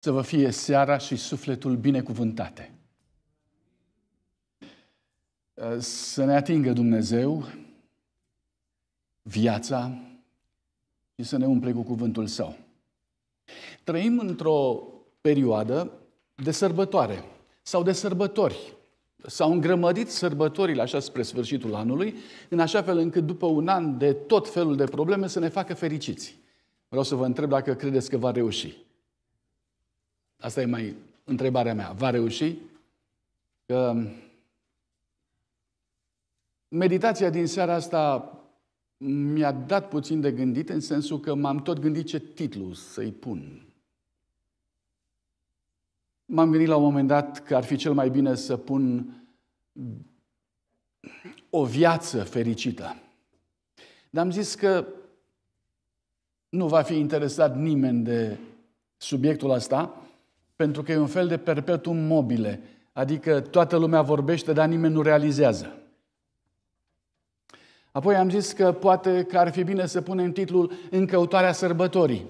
Să vă fie seara și sufletul binecuvântate. Să ne atingă Dumnezeu viața și să ne umple cu cuvântul Său. Trăim într-o perioadă de sărbătoare sau de sărbători. S-au îngrămădit sărbătorile așa spre sfârșitul anului, în așa fel încât după un an de tot felul de probleme să ne facă fericiți. Vreau să vă întreb dacă credeți că va reuși. Asta e mai întrebarea mea. Va reuși? Că um, meditația din seara asta mi-a dat puțin de gândit în sensul că m-am tot gândit ce titlu să-i pun. M-am gândit la un moment dat că ar fi cel mai bine să pun o viață fericită. Dar am zis că nu va fi interesat nimeni de subiectul ăsta, pentru că e un fel de perpetuum mobile, adică toată lumea vorbește, dar nimeni nu realizează. Apoi am zis că poate că ar fi bine să punem titlul În căutarea sărbătorii.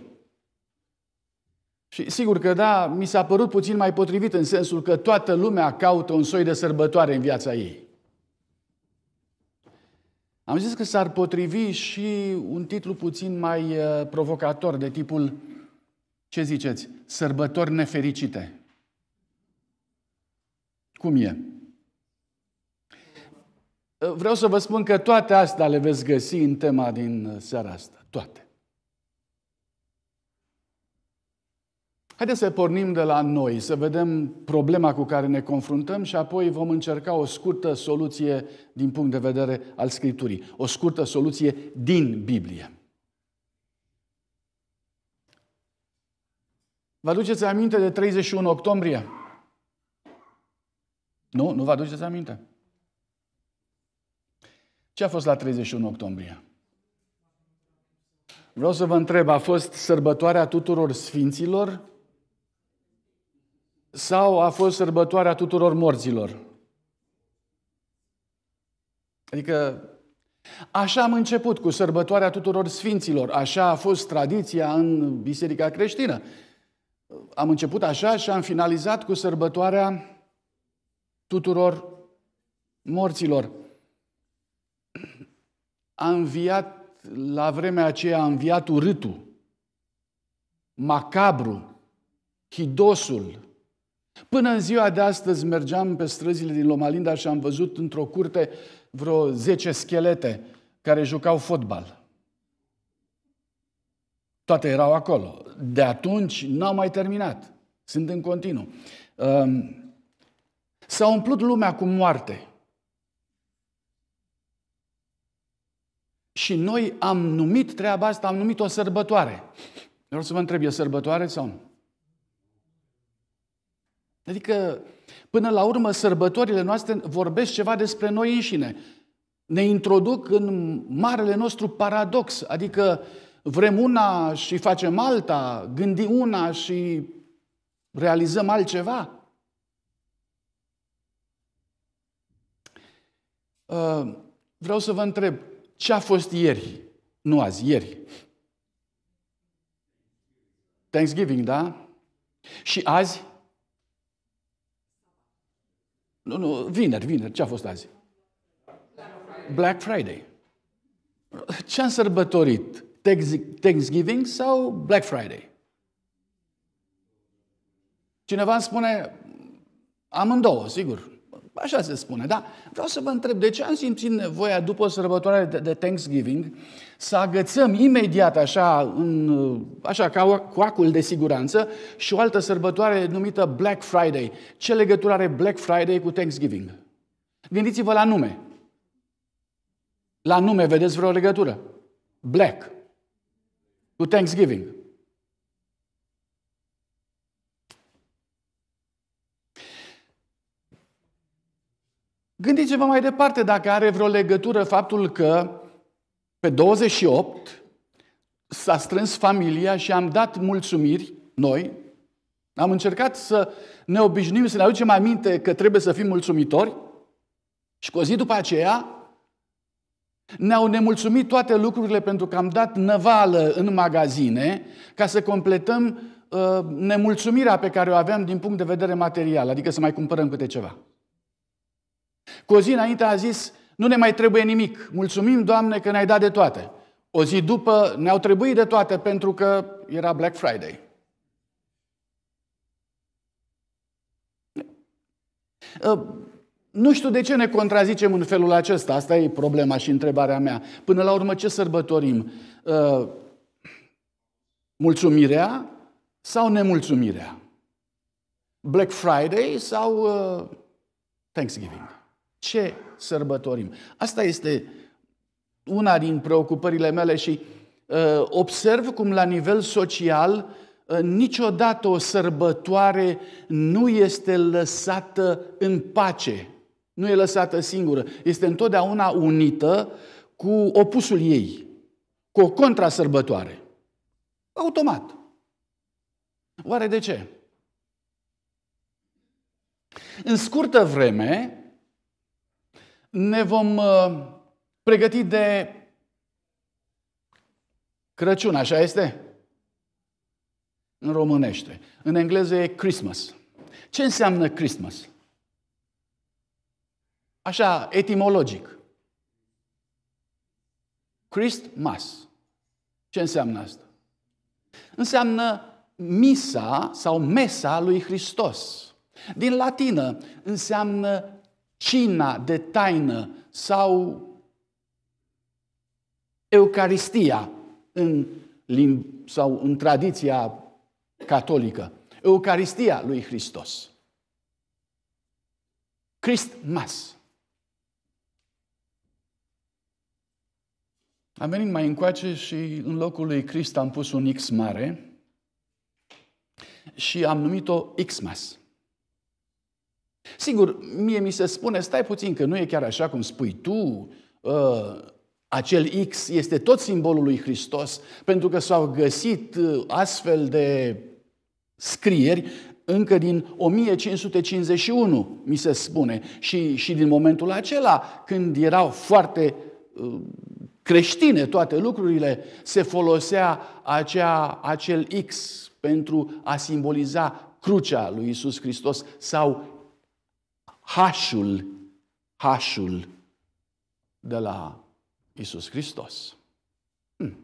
Și sigur că da, mi s-a părut puțin mai potrivit în sensul că toată lumea caută un soi de sărbătoare în viața ei. Am zis că s-ar potrivi și un titlu puțin mai uh, provocator de tipul ce ziceți? Sărbători nefericite. Cum e? Vreau să vă spun că toate astea le veți găsi în tema din uh, seara asta. Toate. Haideți să pornim de la noi, să vedem problema cu care ne confruntăm și apoi vom încerca o scurtă soluție din punct de vedere al Scripturii. O scurtă soluție din Biblie. Vă aduceți aminte de 31 octombrie? Nu? Nu vă aduceți aminte? Ce a fost la 31 octombrie? Vreau să vă întreb, a fost sărbătoarea tuturor sfinților sau a fost sărbătoarea tuturor morților? Adică, așa am început cu sărbătoarea tuturor sfinților, așa a fost tradiția în biserica creștină am început așa și am finalizat cu sărbătoarea tuturor morților. A înviat, la vremea aceea, a înviat urâtul, macabru, hidosul. Până în ziua de astăzi mergeam pe străzile din Lomalinda și am văzut într-o curte vreo 10 schelete care jucau fotbal. Toate erau acolo. De atunci n-au mai terminat. Sunt în continuu. Um, s-a umplut lumea cu moarte. Și noi am numit treaba asta, am numit o sărbătoare. Vreau să vă întreb, e sărbătoare sau nu? Adică, până la urmă, sărbătorile noastre vorbesc ceva despre noi înșine. Ne introduc în marele nostru paradox, adică uh, vrem una și facem alta, gândi una și realizăm altceva. Uh, vreau să vă întreb, ce a fost ieri? Nu azi, ieri. Thanksgiving, da? Și azi? Nu, nu, vineri, vineri. Ce a fost azi? Black Friday. Ce am sărbătorit? Thanksgiving sau Black Friday. Cineva îmi spune, amândouă, sigur, așa se spune, da? Vreau să vă întreb, de ce am simțit nevoia după sărbătoarea de, de Thanksgiving să agățăm imediat așa, în, așa ca cu acul de siguranță și o altă sărbătoare numită Black Friday? Ce legătură are Black Friday cu Thanksgiving? Gândiți-vă la nume. La nume vedeți vreo legătură? Black. Cu Thanksgiving. Gândiți-vă mai departe dacă are vreo legătură faptul că pe 28 s-a strâns familia și am dat mulțumiri, noi, am încercat să ne obișnuim, să ne aducem aminte că trebuie să fim mulțumitori și cu o zi după aceea ne-au nemulțumit toate lucrurile pentru că am dat năvală în magazine ca să completăm uh, nemulțumirea pe care o aveam din punct de vedere material, adică să mai cumpărăm câte ceva. Cu o zi înainte a zis, nu ne mai trebuie nimic, mulțumim, Doamne, că ne-ai dat de toate. O zi după ne-au trebuit de toate pentru că era Black Friday. Uh, nu știu de ce ne contrazicem în felul acesta. Asta e problema și întrebarea mea. Până la urmă, ce sărbătorim? Uh, mulțumirea sau nemulțumirea? Black Friday sau uh, Thanksgiving? Ce sărbătorim? Asta este una din preocupările mele și uh, observ cum la nivel social niciodată o sărbătoare nu este lăsată în pace nu e lăsată singură. Este întotdeauna unită cu opusul ei, cu o contrasărbătoare. Automat. Oare de ce? În scurtă vreme ne vom uh, pregăti de Crăciun, așa este? În românește. În engleză e Christmas. Ce înseamnă Christmas? Așa, etimologic. Christmas. Ce înseamnă asta? Înseamnă misa sau mesa lui Hristos. Din latină înseamnă cina de taină sau Eucaristia în limb, sau în tradiția catolică. Eucaristia lui Hristos. Christmas. Am venit mai încoace și în locul lui Crist am pus un X mare și am numit-o Xmas. Sigur, mie mi se spune, stai puțin că nu e chiar așa cum spui tu, ă, acel X este tot simbolul lui Hristos, pentru că s-au găsit ă, astfel de scrieri încă din 1551, mi se spune, și, și din momentul acela, când erau foarte ă, creștine toate lucrurile, se folosea acea, acel X pentru a simboliza crucea lui Isus Hristos sau hașul, hașul de la Isus Hristos. Hmm.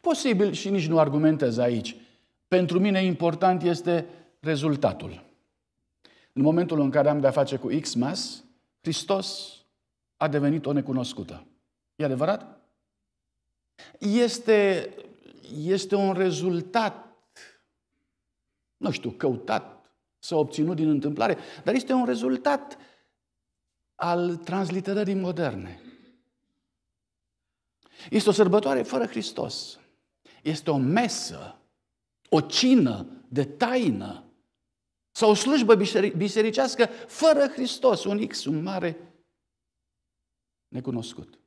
Posibil și nici nu argumentez aici. Pentru mine important este rezultatul. În momentul în care am de-a face cu Xmas, Hristos a devenit o necunoscută. E adevărat? Este, este un rezultat, nu știu, căutat sau obținut din întâmplare, dar este un rezultat al transliterării moderne. Este o sărbătoare fără Hristos. Este o mesă, o cină de taină sau o slujbă bisericească fără Hristos, un X, un mare necunoscut.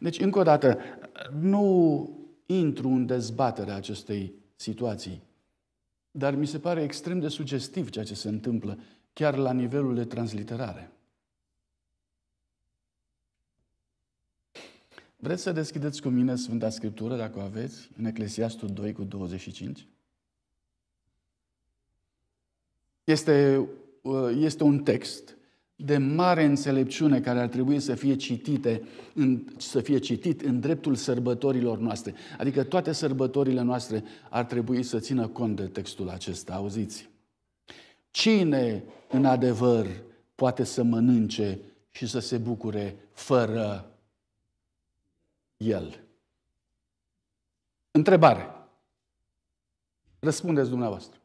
Deci, încă o dată, nu intru în dezbaterea acestei situații, dar mi se pare extrem de sugestiv ceea ce se întâmplă, chiar la nivelul de transliterare. Vreți să deschideți cu mine Sfânta Scriptură, dacă o aveți, în Eclesiastul 2 cu 25? Este, uh, este un text de mare înțelepciune care ar trebui să fie, citite, în, să fie citit în dreptul sărbătorilor noastre. Adică toate sărbătorile noastre ar trebui să țină cont de textul acesta. Auziți? Cine, în adevăr, poate să mănânce și să se bucure fără el? Întrebare. Răspundeți dumneavoastră.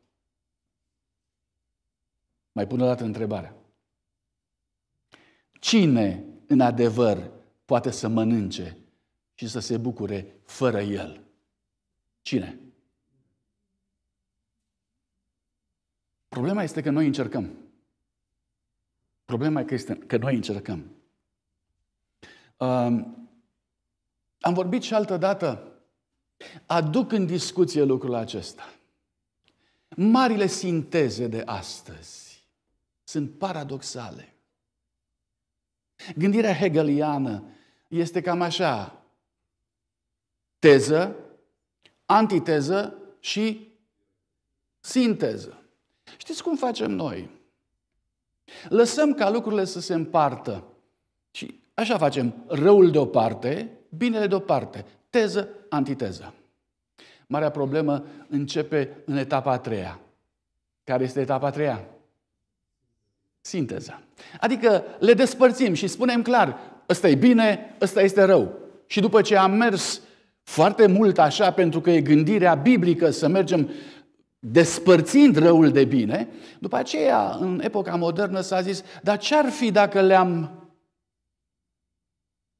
Mai pun o dată întrebarea. Cine, în adevăr, poate să mănânce și să se bucure fără el? Cine? Problema este că noi încercăm. Problema este că noi încercăm. Um, am vorbit și altă dată, aduc în discuție lucrul acesta. Marile sinteze de astăzi sunt paradoxale. Gândirea hegeliană este cam așa. Teză, antiteză și sinteză. Știți cum facem noi? Lăsăm ca lucrurile să se împartă. Și așa facem răul deoparte, binele deoparte, teză, antiteză. Marea problemă începe în etapa a treia. Care este etapa a treia? Sinteza. Adică le despărțim și spunem clar, ăsta e bine, ăsta este rău. Și după ce am mers foarte mult așa, pentru că e gândirea biblică să mergem despărțind răul de bine, după aceea, în epoca modernă, s-a zis, dar ce-ar fi dacă le-am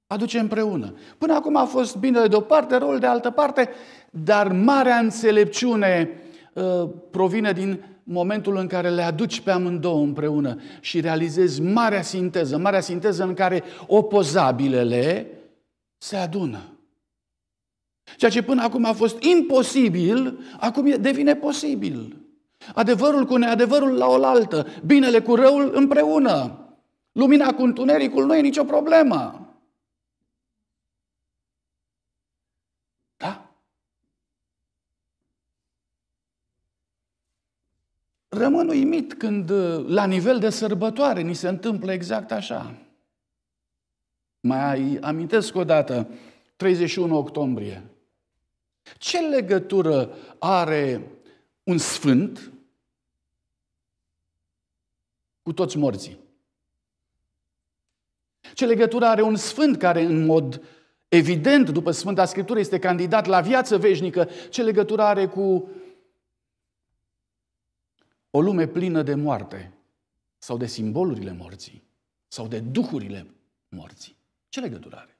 aduce împreună? Până acum a fost bine de o parte, răul de altă parte, dar marea înțelepciune uh, provine din momentul în care le aduci pe amândouă împreună și realizezi marea sinteză, marea sinteză în care opozabilele se adună. Ceea ce până acum a fost imposibil, acum devine posibil. Adevărul cu neadevărul la oaltă, binele cu răul împreună. Lumina cu întunericul nu e nicio problemă. rămân uimit când uh, la nivel de sărbătoare ni se întâmplă exact așa. Mai amintesc o dată, 31 octombrie. Ce legătură are un sfânt cu toți morții? Ce legătură are un sfânt care în mod evident, după Sfânta Scriptură, este candidat la viață veșnică? Ce legătură are cu o lume plină de moarte sau de simbolurile morții sau de duhurile morții. Ce legătură are?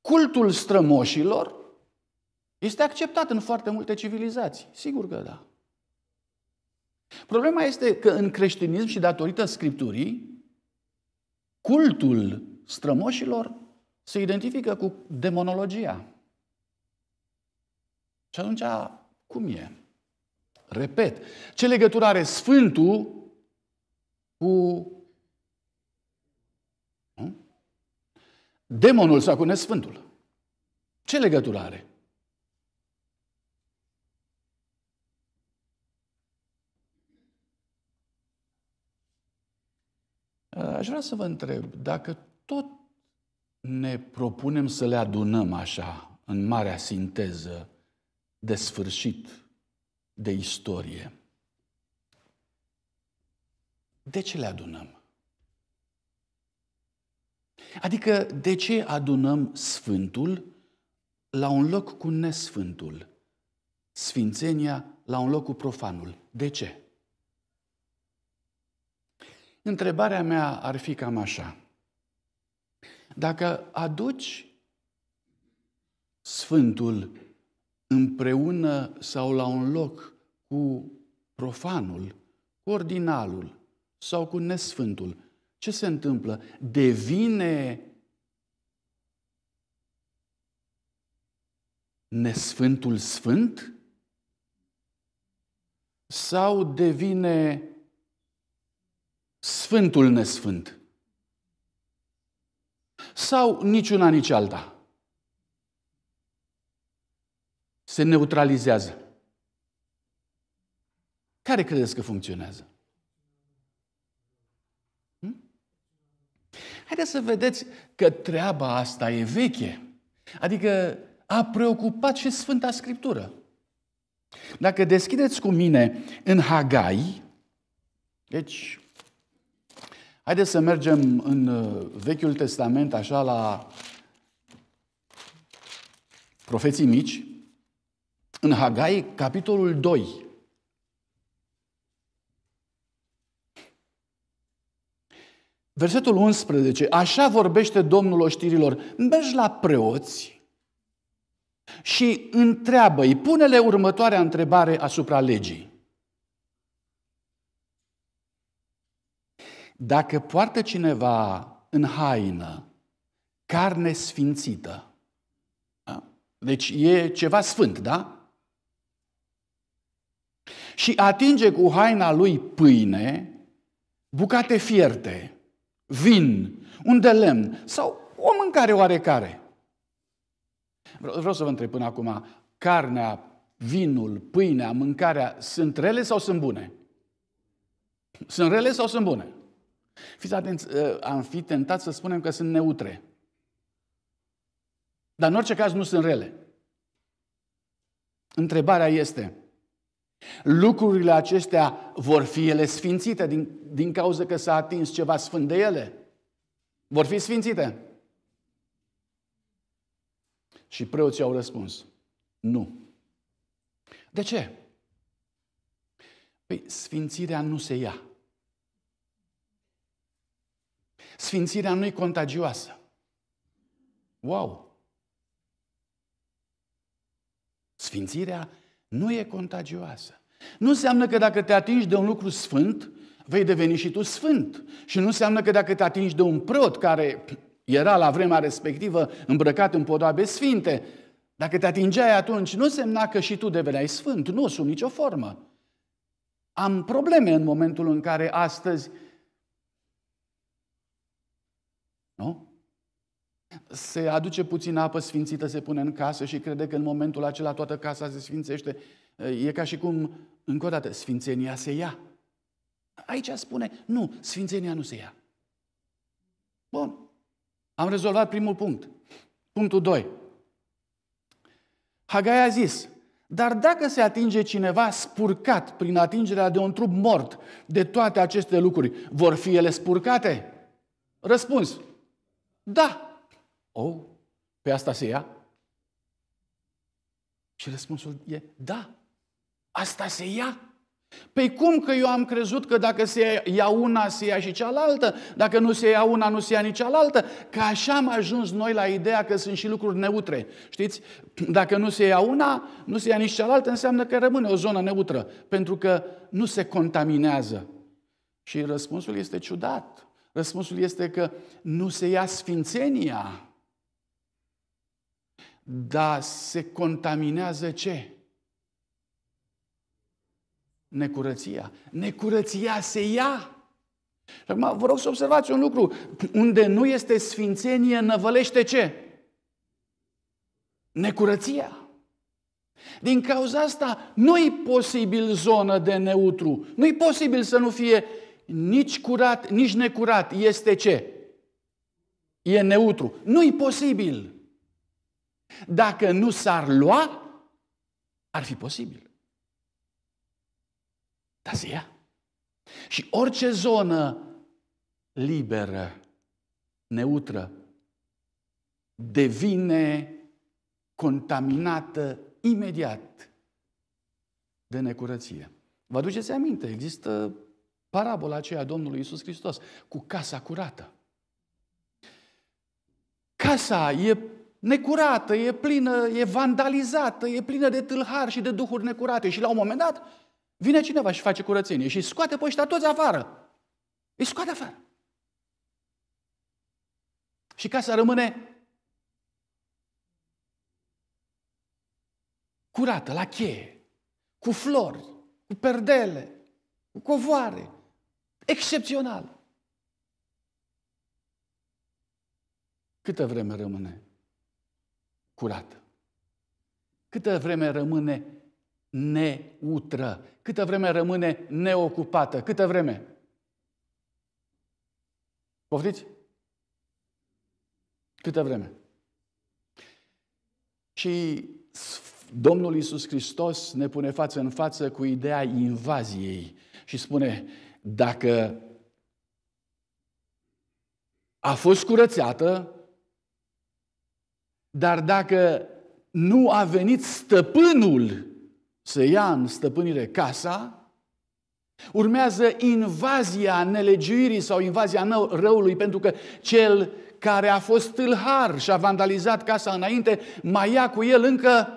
Cultul strămoșilor este acceptat în foarte multe civilizații. Sigur că da. Problema este că în creștinism și datorită scripturii, cultul strămoșilor se identifică cu demonologia. Și atunci, cum e? Repet, ce legătură are Sfântul cu nu? demonul sau cu nesfântul? Ce legătură are? Aș vrea să vă întreb, dacă tot ne propunem să le adunăm așa, în marea sinteză, de sfârșit de istorie. De ce le adunăm? Adică de ce adunăm Sfântul la un loc cu nesfântul? Sfințenia la un loc cu profanul. De ce? Întrebarea mea ar fi cam așa. Dacă aduci Sfântul împreună sau la un loc cu profanul, cu ordinalul sau cu nesfântul, ce se întâmplă? Devine nesfântul sfânt? Sau devine sfântul nesfânt? Sau niciuna, nici alta? se neutralizează. Care credeți că funcționează? Hm? Haideți să vedeți că treaba asta e veche. Adică a preocupat și Sfânta Scriptură. Dacă deschideți cu mine în Hagai, deci, haideți să mergem în uh, Vechiul Testament, așa la profeții mici, în Hagai, capitolul 2. Versetul 11. Așa vorbește Domnul oștirilor. Mergi la preoți și întreabă i pune-le următoarea întrebare asupra legii. Dacă poartă cineva în haină carne sfințită, da? deci e ceva sfânt, da? și atinge cu haina lui pâine, bucate fierte, vin, un de lemn sau o mâncare oarecare. Vreau să vă întreb până acum, carnea, vinul, pâinea, mâncarea sunt rele sau sunt bune? Sunt rele sau sunt bune? Fiți atenți, ă, am fi tentat să spunem că sunt neutre. Dar în orice caz nu sunt rele. Întrebarea este, Lucrurile acestea vor fi ele sfințite din, din cauza că s-a atins ceva sfânt de ele. Vor fi sfințite. Și preoții au răspuns, nu. De ce? Păi sfințirea nu se ia. Sfințirea nu e contagioasă. Wow! Sfințirea nu e contagioasă. Nu înseamnă că dacă te atingi de un lucru sfânt, vei deveni și tu sfânt. Și nu înseamnă că dacă te atingi de un preot care era la vremea respectivă îmbrăcat în podoabe sfinte, dacă te atingeai atunci, nu semna că și tu deveneai sfânt, nu, sub nicio formă. Am probleme în momentul în care astăzi, nu? se aduce puțin apă sfințită, se pune în casă și crede că în momentul acela toată casa se sfințește. E ca și cum, încă o dată, sfințenia se ia. Aici spune, nu, sfințenia nu se ia. Bun. Am rezolvat primul punct. Punctul 2. Hagai a zis, dar dacă se atinge cineva spurcat prin atingerea de un trup mort de toate aceste lucruri, vor fi ele spurcate? Răspuns, da. Oh, pe asta se ia? Și răspunsul e da. Asta se ia. Păi cum că eu am crezut că dacă se ia una, se ia și cealaltă? Dacă nu se ia una, nu se ia nici cealaltă? Că așa am ajuns noi la ideea că sunt și lucruri neutre. Știți? Dacă nu se ia una, nu se ia nici cealaltă, înseamnă că rămâne o zonă neutră. Pentru că nu se contaminează. Și răspunsul este ciudat. Răspunsul este că nu se ia sfințenia. Dar se contaminează ce? Necurăția. Necurăția se ia. Și acum vă rog să observați un lucru. Unde nu este sfințenie, năvălește ce? Necurăția. Din cauza asta nu-i posibil zonă de neutru. Nu-i posibil să nu fie nici curat, nici necurat. Este ce? E neutru. Nu-i posibil. Dacă nu s-ar lua, ar fi posibil. Dar se ia. Și orice zonă liberă, neutră, devine contaminată imediat de necurăție. Vă aduceți aminte, există parabola aceea a Domnului Isus Hristos cu casa curată. Casa e necurată, e plină, e vandalizată, e plină de tâlhari și de duhuri necurate. Și la un moment dat vine cineva și face curățenie și scoate pe ăștia toți afară. Îi scoate afară. Și casa rămâne curată, la cheie, cu flori, cu perdele, cu covoare. Excepțional. Câtă vreme rămâne curată? Câtă vreme rămâne neutră? Câtă vreme rămâne neocupată? Câtă vreme? Poftiți? Câtă vreme? Și Domnul Iisus Hristos ne pune față în față cu ideea invaziei și spune, dacă a fost curățată, dar dacă nu a venit stăpânul să ia în stăpânire casa, urmează invazia nelegiuirii sau invazia răului, pentru că cel care a fost tâlhar și a vandalizat casa înainte, mai ia cu el încă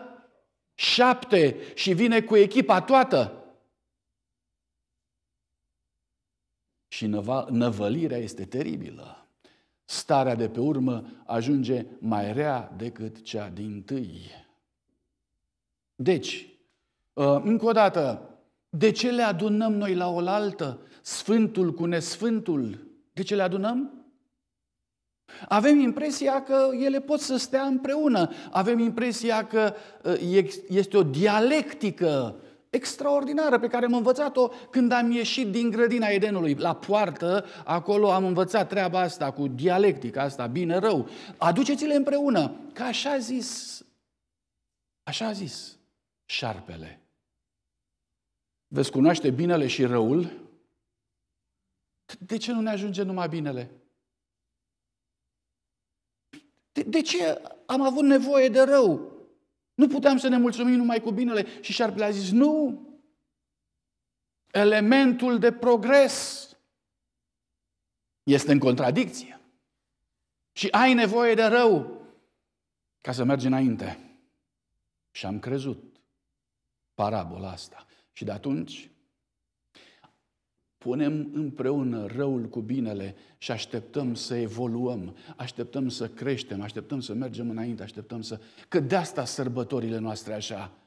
șapte și vine cu echipa toată. Și năvălirea este teribilă starea de pe urmă ajunge mai rea decât cea din tâi. Deci, ă, încă o dată, de ce le adunăm noi la oaltă, Sfântul cu Nesfântul? De ce le adunăm? Avem impresia că ele pot să stea împreună. Avem impresia că ă, este o dialectică extraordinară pe care am învățat-o când am ieșit din grădina Edenului. La poartă, acolo am învățat treaba asta cu dialectica asta, bine-rău. Aduceți-le împreună, că așa a zis, așa a zis șarpele. Veți cunoaște binele și răul? De ce nu ne ajunge numai binele? De, de ce am avut nevoie de rău? Nu puteam să ne mulțumim numai cu binele. Și ar a zis, nu! Elementul de progres este în contradicție. Și ai nevoie de rău ca să mergi înainte. Și am crezut parabola asta. Și de atunci Punem împreună răul cu binele și așteptăm să evoluăm, așteptăm să creștem, așteptăm să mergem înainte, așteptăm să... Că de asta sărbătorile noastre așa,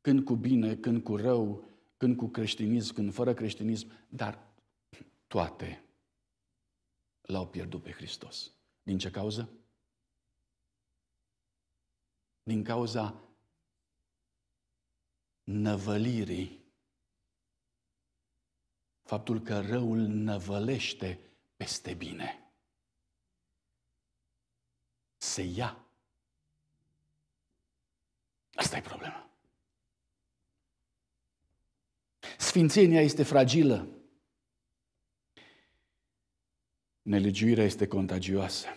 când cu bine, când cu rău, când cu creștinism, când fără creștinism, dar toate l-au pierdut pe Hristos. Din ce cauză? Din cauza năvălirii faptul că răul năvălește peste bine. Se ia. Asta e problema. Sfințenia este fragilă. Nelegiuirea este contagioasă.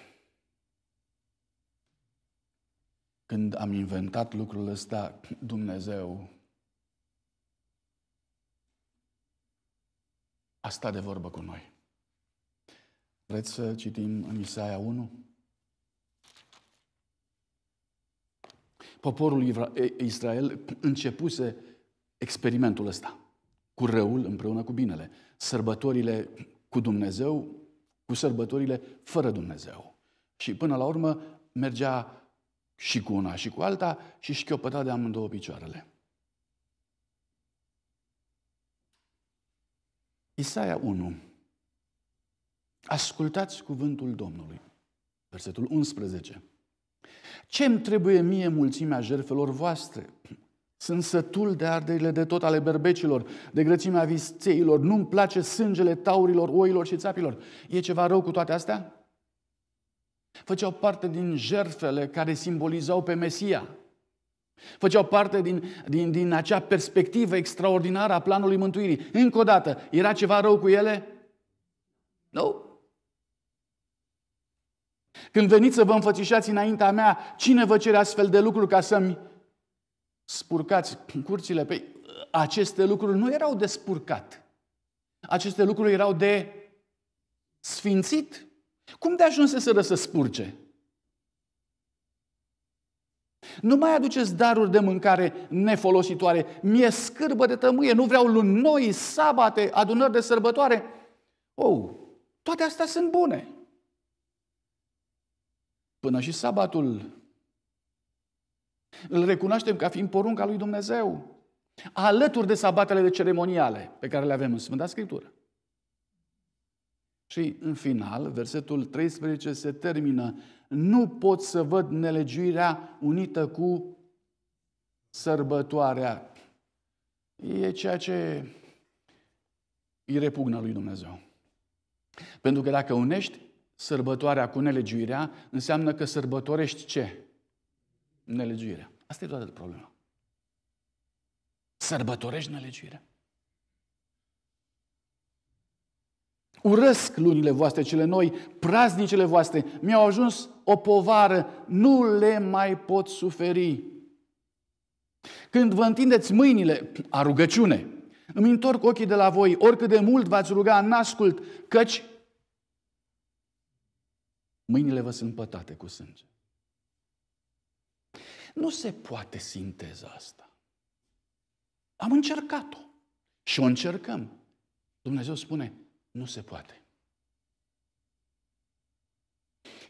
Când am inventat lucrul ăsta, Dumnezeu asta de vorbă cu noi. Vreți să citim în Isaia 1? Poporul Israel începuse experimentul ăsta cu răul împreună cu binele, sărbătorile cu Dumnezeu, cu sărbătorile fără Dumnezeu. Și până la urmă mergea și cu una și cu alta și șchiopăta de amândouă picioarele. Isaia 1. Ascultați cuvântul Domnului. Versetul 11. ce îmi trebuie mie mulțimea jertfelor voastre? Sunt sătul de arderile de tot ale berbecilor, de grățimea visteilor, nu-mi place sângele taurilor, oilor și țapilor. E ceva rău cu toate astea? Făceau parte din jertfele care simbolizau pe Mesia. Făceau parte din, din, din acea perspectivă extraordinară a planului mântuirii. Încă o dată, era ceva rău cu ele? Nu. Când veniți să vă înfățișați înaintea mea, cine vă cere astfel de lucruri ca să-mi spurcați curțile? Păi aceste lucruri nu erau de spurcat. Aceste lucruri erau de sfințit. Cum de ajunseseră să spurce? Nu mai aduceți daruri de mâncare nefolositoare. Mi-e scârbă de tămâie, nu vreau luni noi, sabate, adunări de sărbătoare. Oh, toate astea sunt bune. Până și sabatul îl recunoaștem ca fiind porunca lui Dumnezeu, alături de sabatele de ceremoniale pe care le avem în Sfânta Scriptură. Și în final, versetul 13 se termină. Nu pot să văd nelegiuirea unită cu sărbătoarea. E ceea ce îi repugnă lui Dumnezeu. Pentru că dacă unești sărbătoarea cu nelegiuirea, înseamnă că sărbătorești ce? Nelegiuirea. Asta e toată problema. Sărbătorești nelegiuirea. Urăsc lunile voastre cele noi, praznicele voastre. Mi-au ajuns o povară, nu le mai pot suferi. Când vă întindeți mâinile, a rugăciune, îmi întorc ochii de la voi, oricât de mult v-ați ruga, n-ascult, căci mâinile vă sunt pătate cu sânge. Nu se poate sinteza asta. Am încercat-o și o încercăm. Dumnezeu spune, nu se poate.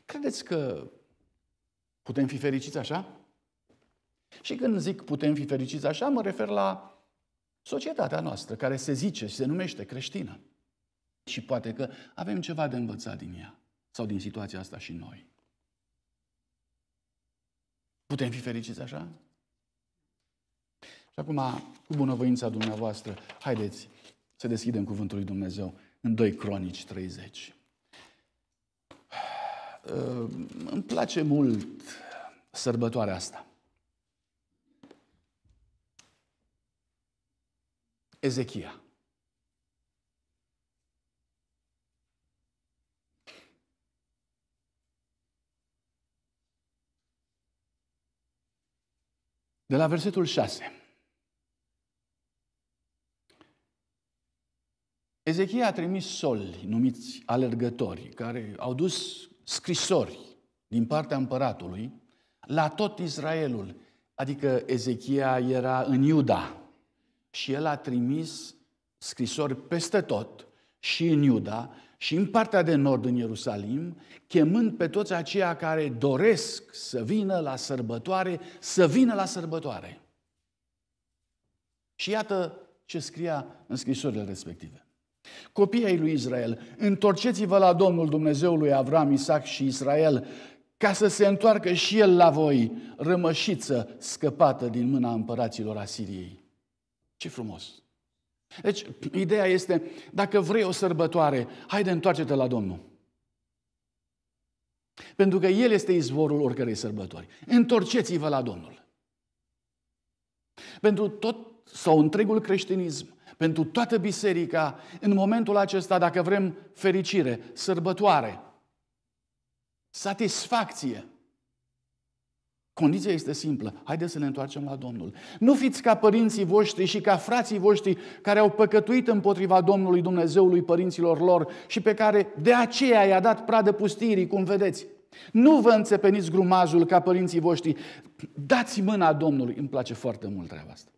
Credeți că putem fi fericiți așa? Și când zic putem fi fericiți așa, mă refer la societatea noastră, care se zice și se numește creștină. Și poate că avem ceva de învățat din ea, sau din situația asta și noi. Putem fi fericiți așa? Și acum, cu bunăvoința dumneavoastră, haideți să deschidem Cuvântul lui Dumnezeu în 2 Cronici 30. Ehm, îmi place mult sărbătoarea asta. Ezechia. De la versetul 6. Ezechia a trimis soli numiți alergători, care au dus scrisori din partea împăratului la tot Israelul. Adică Ezechia era în Iuda și el a trimis scrisori peste tot și în Iuda și în partea de nord în Ierusalim, chemând pe toți aceia care doresc să vină la sărbătoare, să vină la sărbătoare. Și iată ce scria în scrisorile respective. Copiii ai lui Israel, întorceți-vă la Domnul Dumnezeului Avram, Isaac și Israel, ca să se întoarcă și el la voi, rămășiță scăpată din mâna împăraților Asiriei. Ce frumos! Deci, ideea este, dacă vrei o sărbătoare, haide, întoarce-te la Domnul. Pentru că El este izvorul oricărei sărbători. Întorceți-vă la Domnul. Pentru tot sau întregul creștinism, pentru toată biserica în momentul acesta, dacă vrem fericire, sărbătoare, satisfacție. Condiția este simplă. Haideți să ne întoarcem la Domnul. Nu fiți ca părinții voștri și ca frații voștri care au păcătuit împotriva Domnului Dumnezeului părinților lor și pe care de aceea i-a dat pradă pustirii, cum vedeți. Nu vă înțepeniți grumazul ca părinții voștri. Dați mâna Domnului. Îmi place foarte mult treaba asta.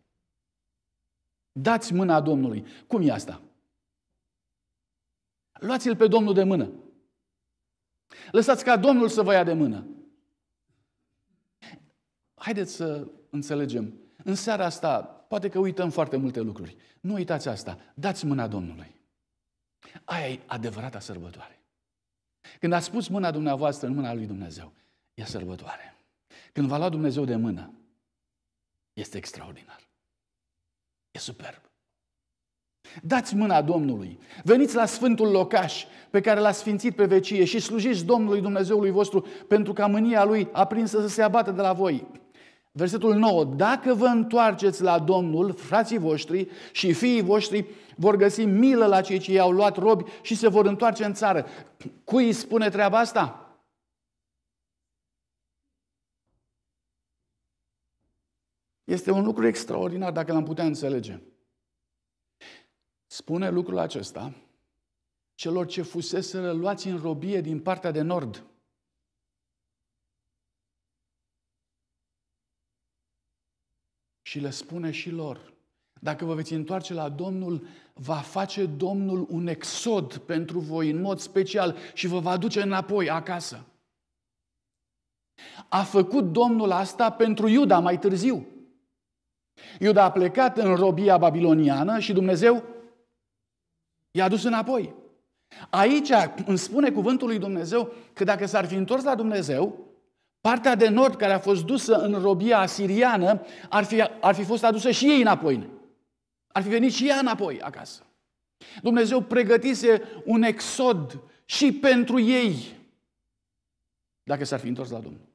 Dați mâna Domnului. Cum e asta? Luați-l pe Domnul de mână. Lăsați ca Domnul să vă ia de mână. Haideți să înțelegem. În seara asta, poate că uităm foarte multe lucruri. Nu uitați asta. Dați mâna Domnului. Aia e adevărata sărbătoare. Când ați pus mâna dumneavoastră în mâna lui Dumnezeu, e sărbătoare. Când va lua Dumnezeu de mână, este extraordinar. E superb. Dați mâna Domnului. Veniți la Sfântul Locaș pe care l-a sfințit pe vecie și slujiți Domnului Dumnezeului vostru pentru ca mânia Lui aprinsă să se abată de la voi. Versetul 9. Dacă vă întoarceți la Domnul, frații voștri și fiii voștri vor găsi milă la cei ce i-au luat robi și se vor întoarce în țară. Cui spune treaba asta? Este un lucru extraordinar dacă l-am putea înțelege. Spune lucrul acesta celor ce fuseseră luați în robie din partea de nord. Și le spune și lor, dacă vă veți întoarce la Domnul, va face Domnul un exod pentru voi în mod special și vă va duce înapoi acasă. A făcut Domnul asta pentru Iuda mai târziu. Iuda a plecat în robia babiloniană și Dumnezeu i-a dus înapoi. Aici îmi spune cuvântul lui Dumnezeu că dacă s-ar fi întors la Dumnezeu, partea de nord care a fost dusă în robia asiriană ar fi, ar fi fost adusă și ei înapoi. Ar fi venit și ea înapoi acasă. Dumnezeu pregătise un exod și pentru ei, dacă s-ar fi întors la Domnul.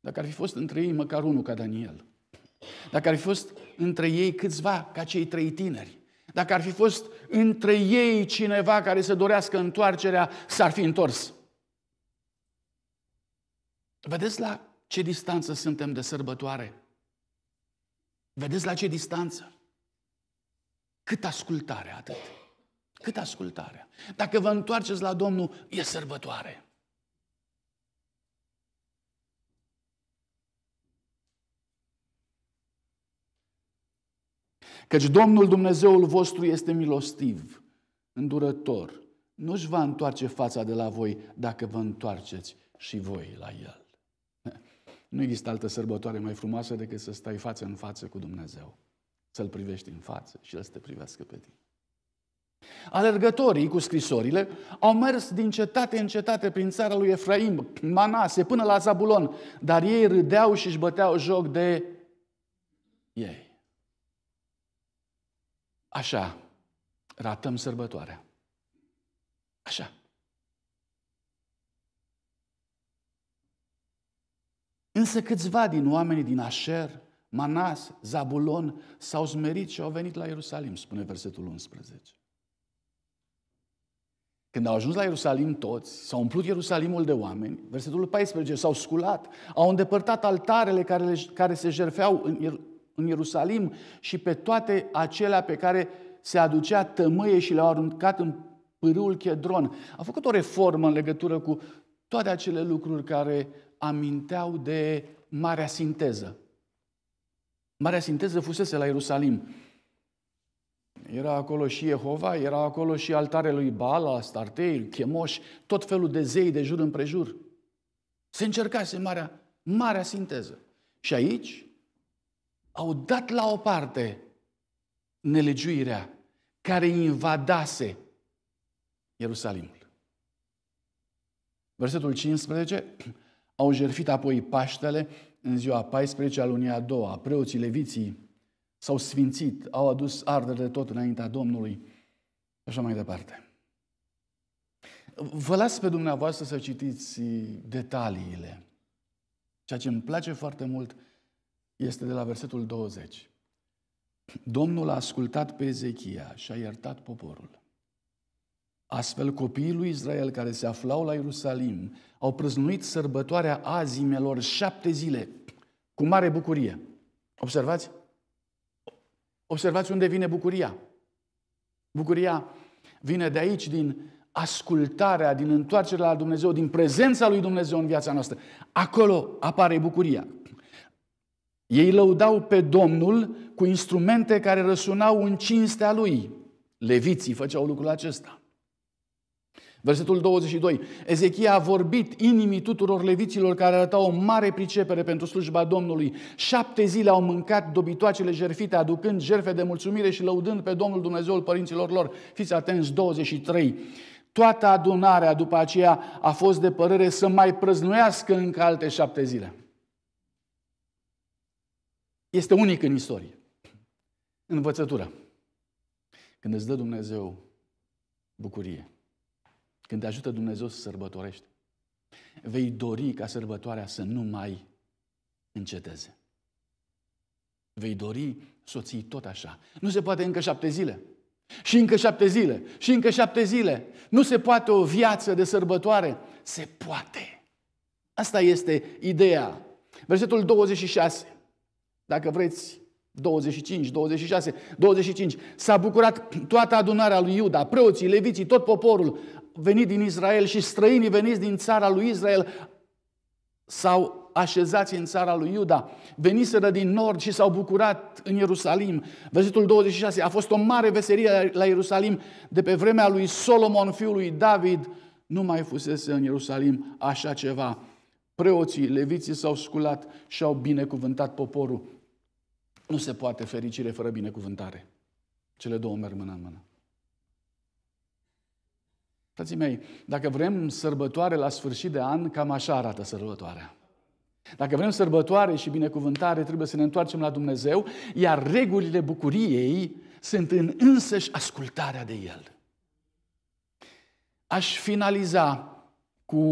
Dacă ar fi fost între ei măcar unul ca Daniel. Dacă ar fi fost între ei câțiva ca cei trei tineri, dacă ar fi fost între ei cineva care să dorească întoarcerea, s-ar fi întors. Vedeți la ce distanță suntem de sărbătoare? Vedeți la ce distanță? Cât ascultare atât. Cât ascultare. Dacă vă întoarceți la Domnul, e sărbătoare. Căci Domnul Dumnezeul vostru este milostiv, îndurător. Nu-și va întoarce fața de la voi dacă vă întoarceți și voi la El. Nu există altă sărbătoare mai frumoasă decât să stai față în față cu Dumnezeu. Să-L privești în față și El să te privească pe tine. Alergătorii cu scrisorile au mers din cetate în cetate prin țara lui Efraim, Manase, până la Zabulon, dar ei râdeau și își băteau joc de ei. Așa, ratăm sărbătoarea. Așa. Însă câțiva din oamenii din Așer, Manas, Zabulon s-au smerit și au venit la Ierusalim, spune versetul 11. Când au ajuns la Ierusalim toți, s-au umplut Ierusalimul de oameni, versetul 14, s-au sculat, au îndepărtat altarele care, le, care se jerfeau în, în Ierusalim și pe toate acelea pe care se aducea tămâie și le-au aruncat în pârâul Chedron. A făcut o reformă în legătură cu toate acele lucruri care aminteau de Marea Sinteză. Marea Sinteză fusese la Ierusalim. Era acolo și Jehova, era acolo și altarele lui Baal, Astartei, Chemoș, tot felul de zei de jur împrejur. Se încercase marea, marea sinteză. Și aici, au dat la o parte nelegiuirea care invadase Ierusalimul. Versetul 15, au jerfit apoi Paștele în ziua 14 a lunii a doua. Preoții leviții s-au sfințit, au adus ardere de tot înaintea Domnului și așa mai departe. Vă las pe dumneavoastră să citiți detaliile. Ceea ce îmi place foarte mult – este de la versetul 20. Domnul a ascultat pe Ezechia și a iertat poporul. Astfel, copiii lui Israel care se aflau la Ierusalim au prăznuit sărbătoarea azimelor șapte zile cu mare bucurie. Observați? Observați unde vine bucuria. Bucuria vine de aici, din ascultarea, din întoarcerea la Dumnezeu, din prezența lui Dumnezeu în viața noastră. Acolo apare bucuria. Ei lăudau pe Domnul cu instrumente care răsunau în cinstea lui. Leviții făceau lucrul acesta. Versetul 22. Ezechia a vorbit inimii tuturor leviților care arătau o mare pricepere pentru slujba Domnului. Șapte zile au mâncat dobitoacele jerfite, aducând jerfe de mulțumire și lăudând pe Domnul Dumnezeul părinților lor. Fiți atenți, 23. Toată adunarea după aceea a fost de părere să mai prăznuiască încă alte șapte zile este unic în istorie. Învățătura. Când îți dă Dumnezeu bucurie, când te ajută Dumnezeu să sărbătorești, vei dori ca sărbătoarea să nu mai înceteze. Vei dori soții tot așa. Nu se poate încă șapte zile. Și încă șapte zile. Și încă șapte zile. Nu se poate o viață de sărbătoare. Se poate. Asta este ideea. Versetul 26 dacă vreți, 25, 26, 25. S-a bucurat toată adunarea lui Iuda, preoții, leviții, tot poporul venit din Israel și străinii veniți din țara lui Israel s-au așezați în țara lui Iuda, veniseră din nord și s-au bucurat în Ierusalim. Versetul 26, a fost o mare veselie la Ierusalim de pe vremea lui Solomon, fiul lui David, nu mai fusese în Ierusalim așa ceva. Preoții, leviții s-au sculat și au binecuvântat poporul. Nu se poate fericire fără binecuvântare. Cele două merg mână în mână. Frații mei, dacă vrem sărbătoare la sfârșit de an, cam așa arată sărbătoarea. Dacă vrem sărbătoare și binecuvântare, trebuie să ne întoarcem la Dumnezeu, iar regulile bucuriei sunt în însăși ascultarea de El. Aș finaliza cu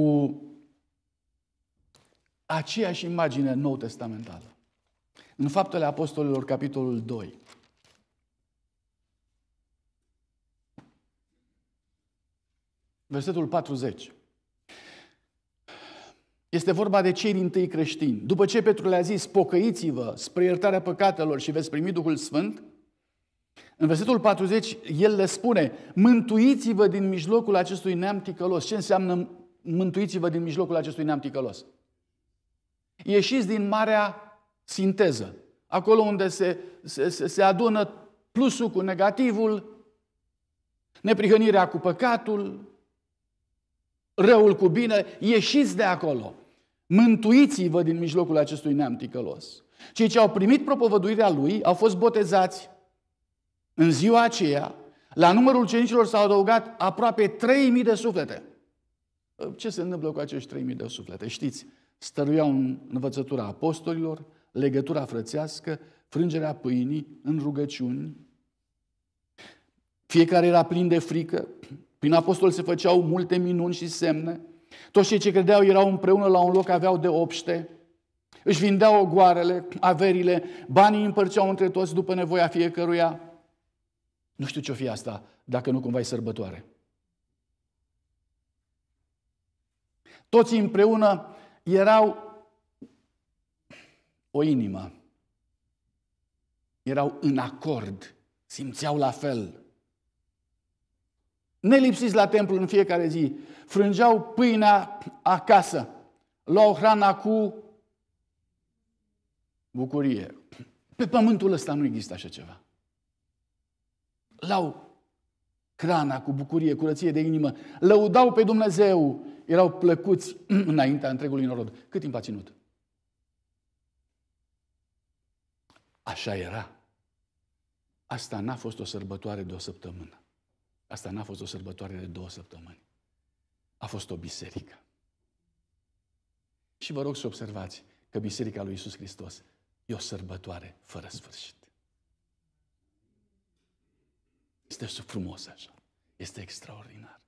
aceeași imagine nou testamentală. În Faptele Apostolilor, capitolul 2. Versetul 40. Este vorba de cei din tâi creștini. După ce Petru le-a zis, pocăiți-vă spre iertarea păcatelor și veți primi Duhul Sfânt, în versetul 40 el le spune, mântuiți-vă din mijlocul acestui neam ticălos. Ce înseamnă mântuiți-vă din mijlocul acestui neam ticălos? Ieșiți din marea sinteză. Acolo unde se, se, se, se adună plusul cu negativul, neprihănirea cu păcatul, răul cu bine, ieșiți de acolo. Mântuiți-vă din mijlocul acestui neam ticălos. Cei ce au primit propovăduirea lui au fost botezați. În ziua aceea, la numărul cenicilor s-au adăugat aproape 3.000 de suflete. Ce se întâmplă cu acești 3.000 de suflete? Știți, stăruiau în învățătura apostolilor, legătura frățească, frângerea pâinii în rugăciuni. Fiecare era plin de frică. Prin apostol se făceau multe minuni și semne. Toți cei ce credeau erau împreună la un loc, aveau de obște. Își vindeau ogoarele, averile, banii împărțeau între toți după nevoia fiecăruia. Nu știu ce-o fi asta, dacă nu cumva e sărbătoare. Toți împreună erau o inimă. Erau în acord, simțeau la fel. Nelipsiți la templu în fiecare zi, frângeau pâinea acasă, luau hrana cu bucurie. Pe pământul ăsta nu există așa ceva. Lau hrana cu bucurie, curăție de inimă, lăudau pe Dumnezeu, erau plăcuți înaintea întregului norod. Cât timp a ținut? Așa era. Asta n-a fost o sărbătoare de o săptămână. Asta n-a fost o sărbătoare de două săptămâni. A fost o biserică. Și vă rog să observați că Biserica lui Isus Hristos e o sărbătoare fără sfârșit. Este frumos așa. Este extraordinar.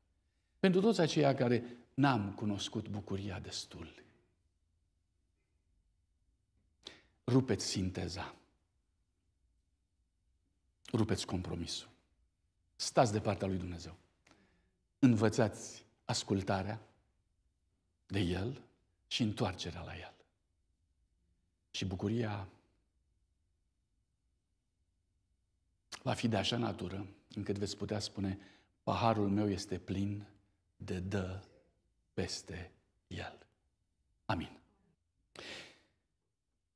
Pentru toți aceia care n-am cunoscut bucuria destul. Rupeți sinteza rupeți compromisul. Stați de partea lui Dumnezeu. Învățați ascultarea de El și întoarcerea la El. Și bucuria va fi de așa natură încât veți putea spune paharul meu este plin de dă peste el. Amin.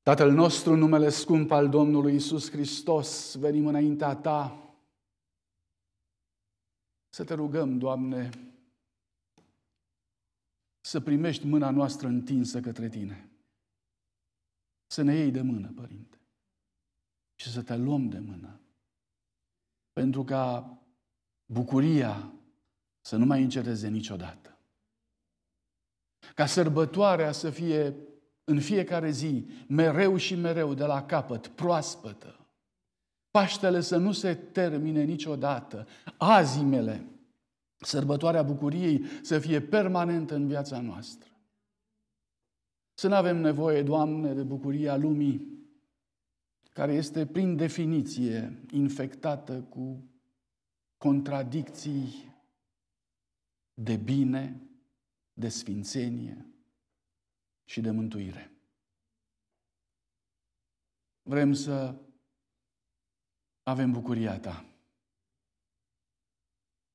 Tatăl nostru, numele scump al Domnului Isus Hristos, venim înaintea Ta să te rugăm, Doamne, să primești mâna noastră întinsă către Tine. Să ne iei de mână, Părinte, și să te luăm de mână. Pentru ca bucuria să nu mai înceteze niciodată. Ca sărbătoarea să fie în fiecare zi, mereu și mereu, de la capăt, proaspătă. Paștele să nu se termine niciodată. Azimele, sărbătoarea bucuriei, să fie permanentă în viața noastră. Să nu avem nevoie, Doamne, de bucuria lumii, care este prin definiție infectată cu contradicții de bine, de sfințenie, și de mântuire. Vrem să avem bucuria Ta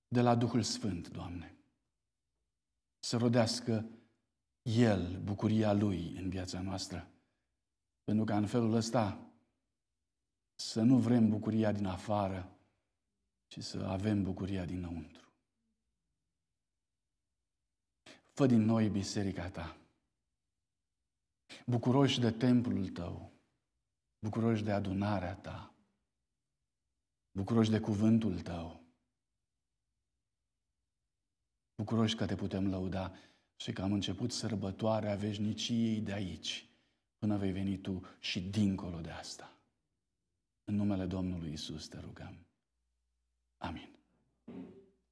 de la Duhul Sfânt, Doamne. Să rodească El bucuria Lui în viața noastră. Pentru că în felul ăsta să nu vrem bucuria din afară, ci să avem bucuria dinăuntru. Fă din noi biserica ta bucuroși de templul tău, bucuroși de adunarea ta, bucuroși de cuvântul tău, bucuroși că te putem lăuda și că am început sărbătoarea veșniciei de aici, până vei veni tu și dincolo de asta. În numele Domnului Isus te rugăm. Amin.